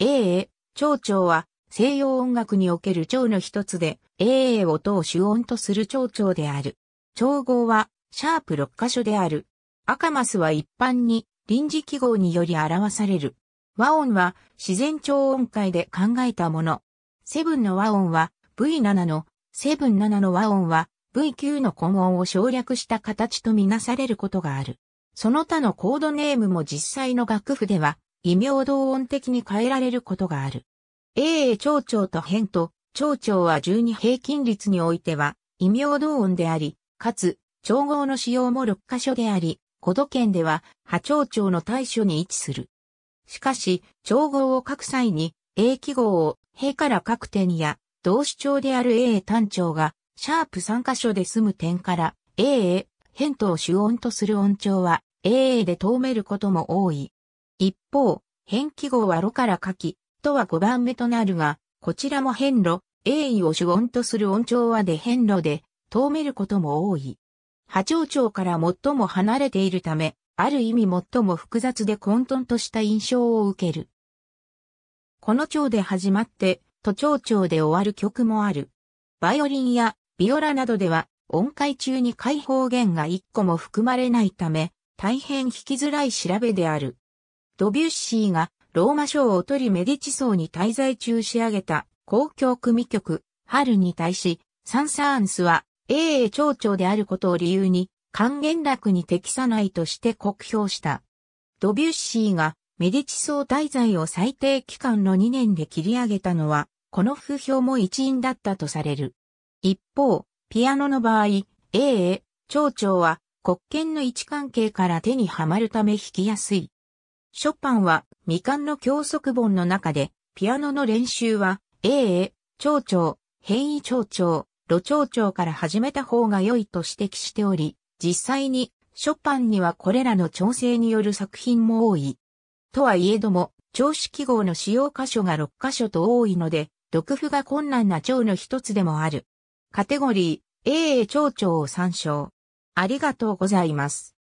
AA、蝶々は西洋音楽における蝶の一つで AA 音を主音とする蝶々である。調合はシャープ6箇所である。アカマスは一般に臨時記号により表される。和音は自然調音階で考えたもの。セブンの和音は V7 の、セブン7の和音は V9 の古音を省略した形とみなされることがある。その他のコードネームも実際の楽譜では異名同音的に変えられることがある。AA 長長と変と、長長は12平均率においては、異名同音であり、かつ、調合の使用も6箇所であり、古都県では、波長長の対処に位置する。しかし、調合を書く際に、A 記号を、平から書く点や、動詞長である AA 単調が、シャープ3箇所で済む点から、AA、変とを主音とする音調は、AA で遠めることも多い。一方、変記号は炉から書き、とは5番目となるが、こちらも変炉、栄意を主音とする音調はで変炉で、遠めることも多い。波長長から最も離れているため、ある意味最も複雑で混沌とした印象を受ける。この調で始まって、都庁長で終わる曲もある。バイオリンやビオラなどでは音階中に解放弦が1個も含まれないため、大変弾きづらい調べである。ドビュッシーがローマ賞を取りメディチ層に滞在中仕上げた公共組曲、春に対し、サンサーンスは、英英町長であることを理由に、還元楽に適さないとして酷評した。ドビュッシーがメディチ層滞在を最低期間の2年で切り上げたのは、この風評も一因だったとされる。一方、ピアノの場合、英英、町長は、国権の位置関係から手にはまるため弾きやすい。ショパンは未完の教則本の中で、ピアノの練習は、英英、長調、変異長調、路長調から始めた方が良いと指摘しており、実際に、ショパンにはこれらの調整による作品も多い。とはいえども、調子記号の使用箇所が6箇所と多いので、読譜が困難な調の一つでもある。カテゴリー、英英長調を参照。ありがとうございます。